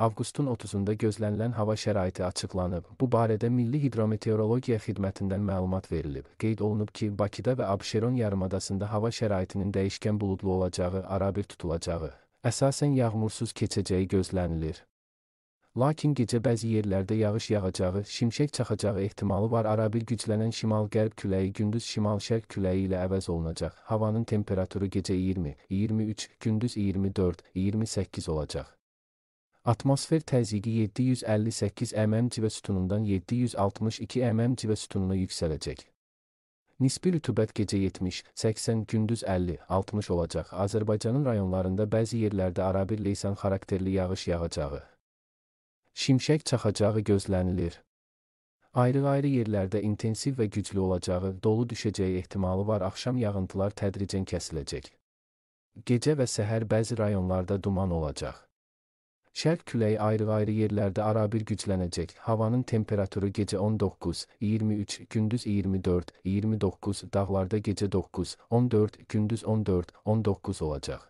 avqustun 30-da gözlənilən hava şəraiti açıqlanıb. Bu barədə Milli Hidrometeorologiya Xidmətindən məlumat verilib. Qeyd olunub ki, Bakıda və Abşeron yarımadasında hava şəraitinin dəyişkən buludlu olacağı, arabir tutulacağı, əsasən yağmursuz keçəcəyi gözlənilir. Lakin gecə bəzi yerlərdə yağış yağacağı, şimşək çaxacağı ehtimalı var. Arabir güclənən şimal-qərb küləyi gündüz şimal-şərq küləyi ilə əvəz olunacaq. Havanın temperaturu gecə 20, 23, gündüz 24, 28 olacaq. Atmosfer təzyiqi 758 mm civə sütunundan 762 mm civə sütununa yüksələcək. Nisbi rütubət gecə 70, 80, gündüz 50, 60 olacaq. Azərbaycanın rayonlarında bəzi yerlərdə arabir leysan xarakterli yağış yağacağı. Şimşək çaxacağı gözlənilir. Ayrı-ayrı yerlərdə intensiv və güclü olacağı, dolu düşəcəyi ehtimalı var. Axşam yağıntılar tədricən kəsiləcək. Gecə və səhər bəzi rayonlarda duman olacaq. Şərq küləyi ayrı-ayrı yerlərdə arabir güclənəcək. Havanın temperaturu gecə 19, 23, gündüz 24, 29, dağlarda gecə 9, 14, gündüz 14, 19 olacaq.